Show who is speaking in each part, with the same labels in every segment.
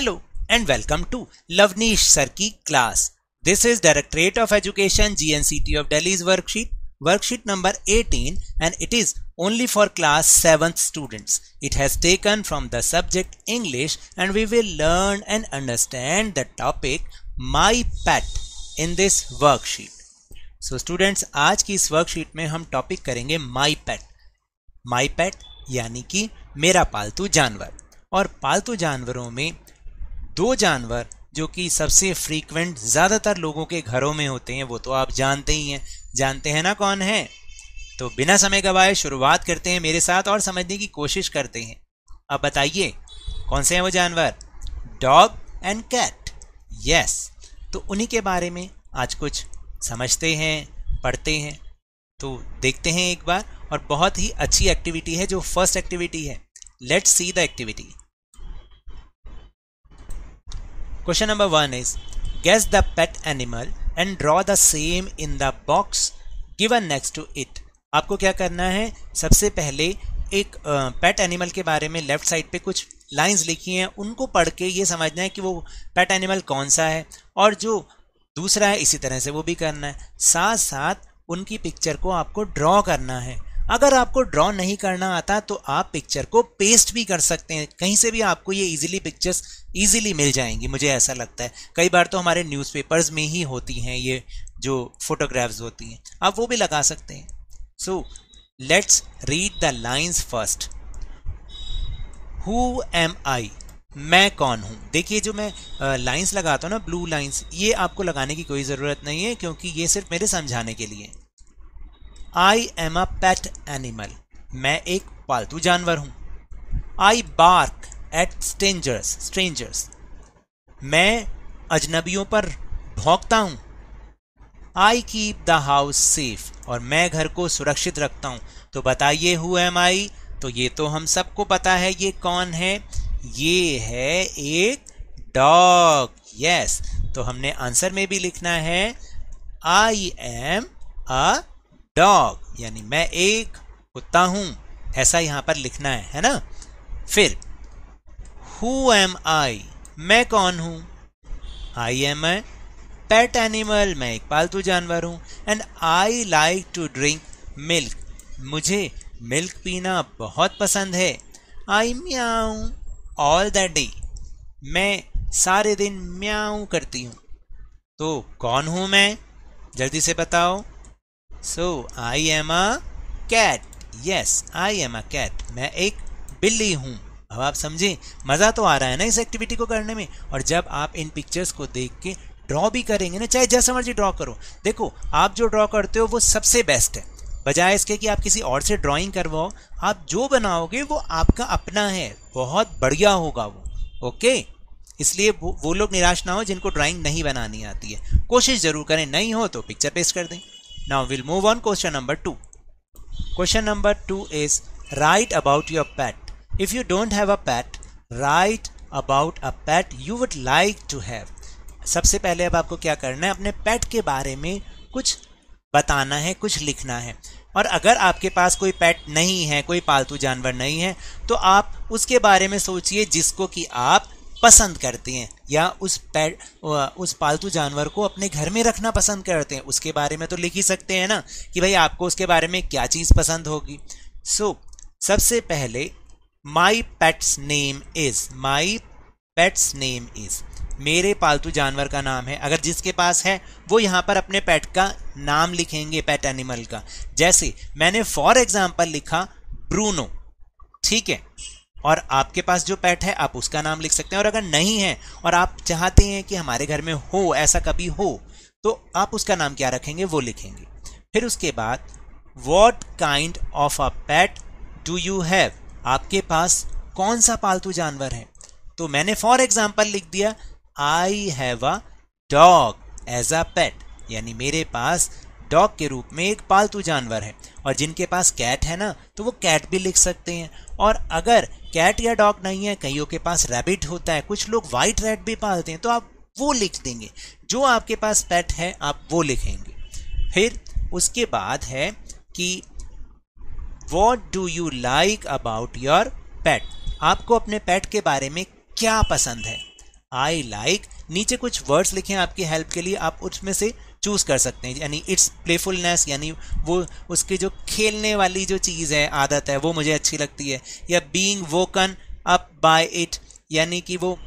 Speaker 1: Hello and welcome to Lavneesh sir की class this is directorate of education GNCT of Delhi worksheet worksheet number 18 and it is only for class seven students it has taken from the subject English and we will learn and understand the topic my pet in this worksheet so students आज की इस worksheet में हम topic करेंगे माई PAT माई PAT यानी कि मेरा पालतू जानवर और पालतू जानवरों में दो जानवर जो कि सबसे फ्रीक्वेंट ज़्यादातर लोगों के घरों में होते हैं वो तो आप जानते ही हैं जानते हैं ना कौन है तो बिना समय गवाए शुरुआत करते हैं मेरे साथ और समझने की कोशिश करते हैं अब बताइए कौन से हैं वो जानवर डॉग एंड कैट यस तो उन्हीं के बारे में आज कुछ समझते हैं पढ़ते हैं तो देखते हैं एक बार और बहुत ही अच्छी एक्टिविटी है जो फर्स्ट एक्टिविटी है let's see the activity question number one is guess the pet animal and draw the same in the box given next to it आपको क्या करना है सबसे पहले एक पेट एनिमल के बारे में लेफ्ट साइड पे कुछ लाइंस लिखी हैं उनको पढ़ के ये समझना है कि वो पेट एनिमल कौन सा है और जो दूसरा है इसी तरह से वो भी करना है साथ साथ उनकी पिक्चर को आपको ड्रॉ करना है अगर आपको ड्रॉ नहीं करना आता तो आप पिक्चर को पेस्ट भी कर सकते हैं कहीं से भी आपको ये इजीली पिक्चर्स इजीली मिल जाएंगी मुझे ऐसा लगता है कई बार तो हमारे न्यूज़पेपर्स में ही होती हैं ये जो फोटोग्राफ्स होती हैं आप वो भी लगा सकते हैं so let's read the lines first who am I मैं कौन हूँ देखिए जो मैं लाइंस लगाता हूँ ना ब्लू लाइंस ये आपको लगाने की कोई ज़रूरत नहीं है क्योंकि ये सिर्फ मेरे समझाने के लिए आई एम अ पेट एनिमल मैं एक पालतू जानवर हूं I bark at strangers strangers मैं अजनबियों पर भोंकता हूँ I keep the house safe और मैं घर को सुरक्षित रखता हूं तो बताइए हु एम आई तो ये तो हम सबको पता है ये कौन है ये है एक डॉग यस yes. तो हमने आंसर में भी लिखना है आई एम अ डॉग यानी मैं एक कुत्ता हूं ऐसा यहां पर लिखना है है ना फिर हु एम आई मैं कौन हूं I M A pet animal मैं एक पालतू जानवर हूँ and I like to drink milk मुझे मिल्क पीना बहुत पसंद है आई म्याऊ ऑल द डे मैं सारे दिन म्याऊ करती हूँ तो कौन हूँ मैं जल्दी से बताओ so I am a cat yes I am a cat मैं एक बिल्ली हूँ अब आप समझे मज़ा तो आ रहा है ना इस एक्टिविटी को करने में और जब आप इन पिक्चर्स को देख के ड्रॉ भी करेंगे ना चाहे जैसा मर्जी ड्रॉ करो देखो आप जो ड्रॉ करते हो वो सबसे बेस्ट है बजाय इसके कि आप किसी और से ड्राइंग करवाओ आप जो बनाओगे वो आपका अपना है बहुत बढ़िया होगा वो ओके इसलिए वो, वो लोग निराश ना हो जिनको ड्राइंग नहीं बनानी आती है कोशिश ज़रूर करें नहीं हो तो पिक्चर पेस्ट कर दें Now we'll move on question number 2. Question number 2 is write about your pet. If you don't have a pet, write about a pet you would like to have. सबसे पहले अब आपको क्या करना है अपने पेट के बारे में कुछ बताना है कुछ लिखना है और अगर आपके पास कोई पेट नहीं है कोई पालतू जानवर नहीं है तो आप उसके बारे में सोचिए जिसको कि आप पसंद करते हैं या उस पैड उस पालतू जानवर को अपने घर में रखना पसंद करते हैं उसके बारे में तो लिख ही सकते हैं ना कि भाई आपको उसके बारे में क्या चीज़ पसंद होगी सो so, सबसे पहले my pet's name is my pet's name is मेरे पालतू जानवर का नाम है अगर जिसके पास है वो यहाँ पर अपने पेट का नाम लिखेंगे पेट एनिमल का जैसे मैंने फॉर एग्ज़ाम्पल लिखा ब्रूनो ठीक है और आपके पास जो पेट है आप उसका नाम लिख सकते हैं और अगर नहीं है और आप चाहते हैं कि हमारे घर में हो ऐसा कभी हो तो आप उसका नाम क्या रखेंगे वो लिखेंगे फिर उसके बाद what kind of a pet do you have आपके पास कौन सा पालतू जानवर है तो मैंने फॉर एग्जाम्पल लिख दिया I have a dog as a pet यानी मेरे पास डॉग के रूप में एक पालतू जानवर है और जिनके पास कैट है ना तो वो कैट भी लिख सकते हैं और अगर कैट या डॉग नहीं है कईयों के पास रैबिट होता है कुछ लोग वाइट रैट भी पालते हैं तो आप वो लिख देंगे जो आपके पास पेट है आप वो लिखेंगे फिर उसके बाद है कि what do you like about your pet आपको अपने पेट के बारे में क्या पसंद है आई लाइक like, नीचे कुछ वर्ड्स लिखें आपकी हेल्प के लिए आप उसमें से चूज़ कर सकते हैं यानी इट्स प्लेफुलनेस यानी वो उसकी जो खेलने वाली जो चीज़ है आदत है वो मुझे अच्छी लगती है या being woken up by it यानी कि वो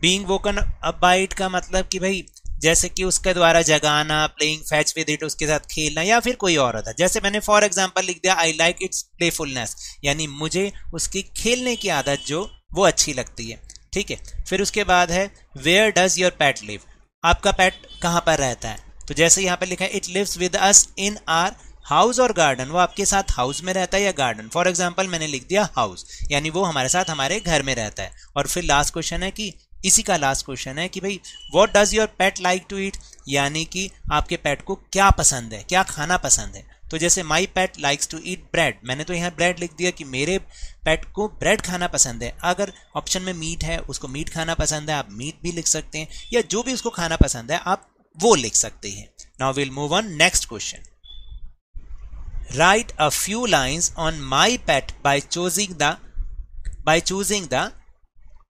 Speaker 1: being woken up by it का मतलब कि भाई जैसे कि उसके द्वारा जगाना प्लेइंग फैच विद इट उसके साथ खेलना या फिर कोई और होता जैसे मैंने फॉर एग्जाम्पल लिख दिया आई लाइक इट्स प्लेफुलनेस यानी मुझे उसकी खेलने की आदत जो वो अच्छी लगती है ठीक है फिर उसके बाद है where does your pet live आपका पेट कहाँ पर रहता है तो जैसे यहाँ पर लिखा है it lives with us in our house और गार्डन वो आपके साथ हाउस में रहता है या गार्डन फॉर एग्जाम्पल मैंने लिख दिया हाउस यानी वो हमारे साथ हमारे घर में रहता है और फिर लास्ट क्वेश्चन है कि इसी का लास्ट क्वेश्चन है कि भाई what does your pet like to eat यानी कि आपके पेट को क्या पसंद है क्या खाना पसंद है तो जैसे my pet likes to eat bread मैंने तो यहाँ ब्रेड लिख दिया कि मेरे पैट को ब्रेड खाना पसंद है अगर ऑप्शन में मीट है उसको मीट खाना पसंद है आप मीट भी लिख सकते हैं या जो भी उसको खाना पसंद है आप वो लिख सकते हैं now will move on next question write a few lines on my pet by choosing the by choosing the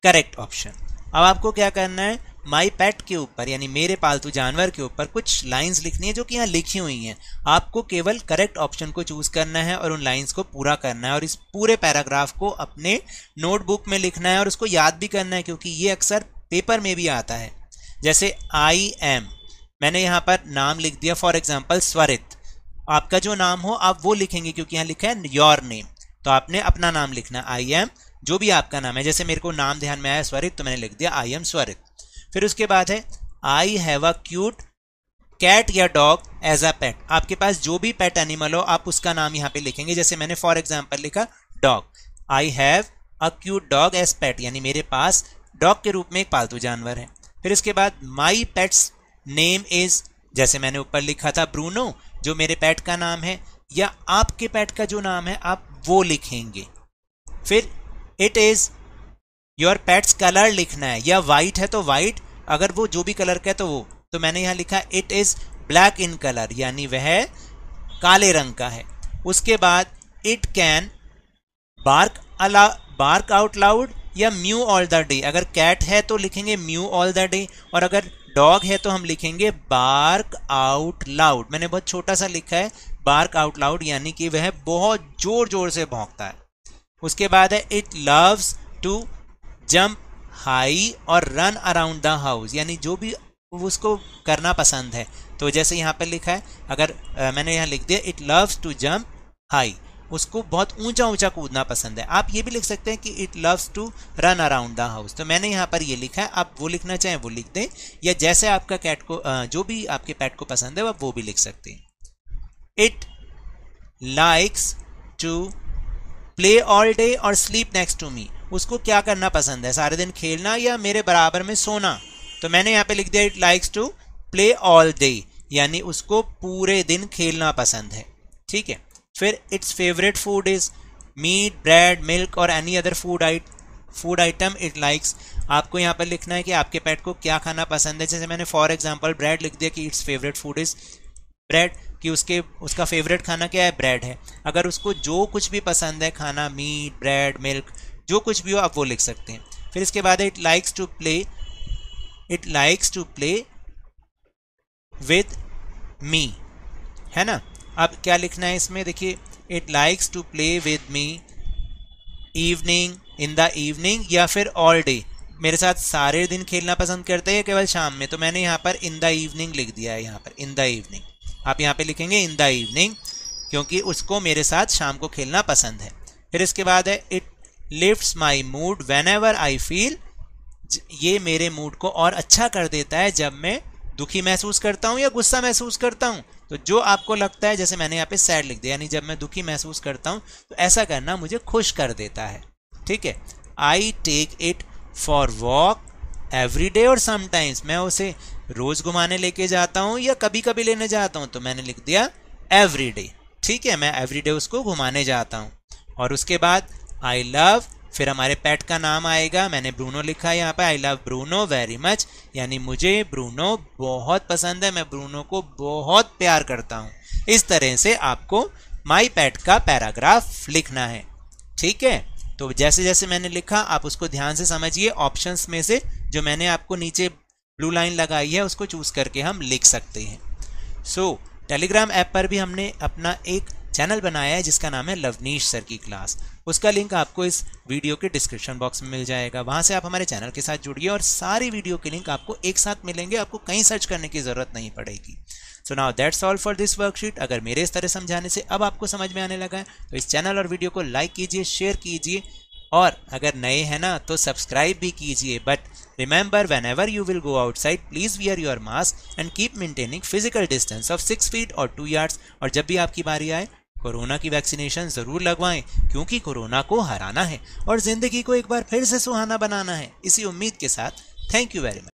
Speaker 1: correct option अब आपको क्या करना है माई पैट के ऊपर यानी मेरे पालतू जानवर के ऊपर कुछ लाइंस लिखनी है जो कि यहाँ लिखी हुई हैं आपको केवल करेक्ट ऑप्शन को चूज़ करना है और उन लाइंस को पूरा करना है और इस पूरे पैराग्राफ को अपने नोटबुक में लिखना है और उसको याद भी करना है क्योंकि ये अक्सर पेपर में भी आता है जैसे आई एम मैंने यहाँ पर नाम लिख दिया फॉर एग्जाम्पल स्वरित आपका जो नाम हो आप वो लिखेंगे क्योंकि यहाँ लिखा है योर नेम तो आपने अपना नाम लिखना आई एम जो भी आपका नाम है जैसे मेरे को नाम ध्यान में आया स्वरित तो मैंने लिख दिया आई एम स्वरित फिर उसके बाद है I have a cute cat या डॉग एज अ पेट आपके पास जो भी पेट एनिमल हो आप उसका नाम यहाँ पे लिखेंगे जैसे मैंने फॉर एग्जाम्पल लिखा dog I have a cute dog as pet यानी मेरे पास डॉग के रूप में एक पालतू जानवर है फिर इसके बाद माई पेट्स नेम इज जैसे मैंने ऊपर लिखा था ब्रूनो जो मेरे पेट का नाम है या आपके पेट का जो नाम है आप वो लिखेंगे फिर it is your pet's colour लिखना है या वाइट है तो वाइट अगर वो जो भी कलर का है तो वो तो मैंने यहाँ लिखा it is black in colour यानी वह काले रंग का है उसके बाद it can bark aloud bark out loud या म्यू ऑल द डे अगर कैट है तो लिखेंगे म्यू ऑल द डे और अगर डॉग है तो हम लिखेंगे बार्क आउट लाउड मैंने बहुत छोटा सा लिखा है बार्क आउट लाउड यानी कि वह बहुत जोर जोर से भोंकता है उसके बाद है it loves to jump high और रन अराउंड द हाउस यानी जो भी उसको करना पसंद है तो जैसे यहाँ पर लिखा है अगर आ, मैंने यहाँ लिख दिया it loves to jump high उसको बहुत ऊंचा ऊंचा कूदना पसंद है आप ये भी लिख सकते हैं कि it loves to run around the house तो मैंने यहाँ पर ये लिखा है आप वो लिखना चाहें वो लिख दें या जैसे आपका कैट को जो भी आपके पैट को पसंद है आप वो भी लिख सकते हैं it likes to play all day और स्लीप नेक्स्ट टू मी उसको क्या करना पसंद है सारे दिन खेलना या मेरे बराबर में सोना तो मैंने यहाँ पे लिख दिया it likes to play all day यानी उसको पूरे दिन खेलना पसंद है ठीक है फिर its favourite food is meat bread milk और any other food item food item it likes आपको यहाँ पर लिखना है कि आपके पेट को क्या खाना पसंद है जैसे मैंने फॉर एग्जाम्पल ब्रेड लिख दिया कि its favourite food is bread कि उसके उसका फेवरेट खाना क्या है ब्रेड है अगर उसको जो कुछ भी पसंद है खाना मीट ब्रेड मिल्क जो कुछ भी हो आप वो लिख सकते हैं फिर इसके बाद it likes to play it likes to play with me है ना अब क्या लिखना है इसमें देखिए it likes to play with me evening in the evening या फिर ऑल डे मेरे साथ सारे दिन खेलना पसंद करते हैं केवल शाम में तो मैंने यहाँ पर इन द इवनिंग लिख दिया है यहाँ पर इन द इवनिंग आप यहाँ पे लिखेंगे इन द इवनिंग क्योंकि उसको मेरे साथ शाम को खेलना पसंद है फिर इसके बाद है it lifts my mood whenever I feel ये मेरे मूड को और अच्छा कर देता है जब मैं दुखी महसूस करता हूँ या गुस्सा महसूस करता हूँ तो जो आपको लगता है जैसे मैंने यहाँ पे सैड लिख दिया यानी जब मैं दुखी महसूस करता हूँ तो ऐसा करना मुझे खुश कर देता है ठीक है I take it for walk every day और समटाइम्स मैं उसे रोज़ घुमाने लेके जाता हूँ या कभी कभी लेने जाता हूँ तो मैंने लिख दिया एवरी डे ठीक है मैं एवरी डे उसको घुमाने जाता हूँ और उसके बाद आई लव फिर हमारे पेट का नाम आएगा मैंने ब्रूनो लिखा है यहाँ पर I love Bruno very much यानी मुझे ब्रूनो बहुत पसंद है मैं ब्रूनो को बहुत प्यार करता हूँ इस तरह से आपको माई पैट का पैराग्राफ लिखना है ठीक है तो जैसे जैसे मैंने लिखा आप उसको ध्यान से समझिए ऑप्शंस में से जो मैंने आपको नीचे ब्लू लाइन लगाई है उसको चूज करके हम लिख सकते हैं सो so, टेलीग्राम ऐप पर भी हमने अपना एक चैनल बनाया है जिसका नाम है लवनीश सर की क्लास उसका लिंक आपको इस वीडियो के डिस्क्रिप्शन बॉक्स में मिल जाएगा वहाँ से आप हमारे चैनल के साथ जुड़िए और सारी वीडियो के लिंक आपको एक साथ मिलेंगे आपको कहीं सर्च करने की ज़रूरत नहीं पड़ेगी so now that's all for this worksheet अगर मेरे इस तरह समझाने से अब आपको समझ में आने लगा है तो इस चैनल और वीडियो को लाइक कीजिए शेयर कीजिए और अगर नए हैं ना तो सब्सक्राइब भी कीजिए but remember whenever you will go outside please wear your mask and keep maintaining physical distance of six feet और टू यार्ड्स और जब भी आपकी बारी आए कोरोना की वैक्सीनेशन ज़रूर लगवाएं क्योंकि कोरोना को हराना है और ज़िंदगी को एक बार फिर से सुहाना बनाना है इसी उम्मीद के साथ थैंक यू वेरी मच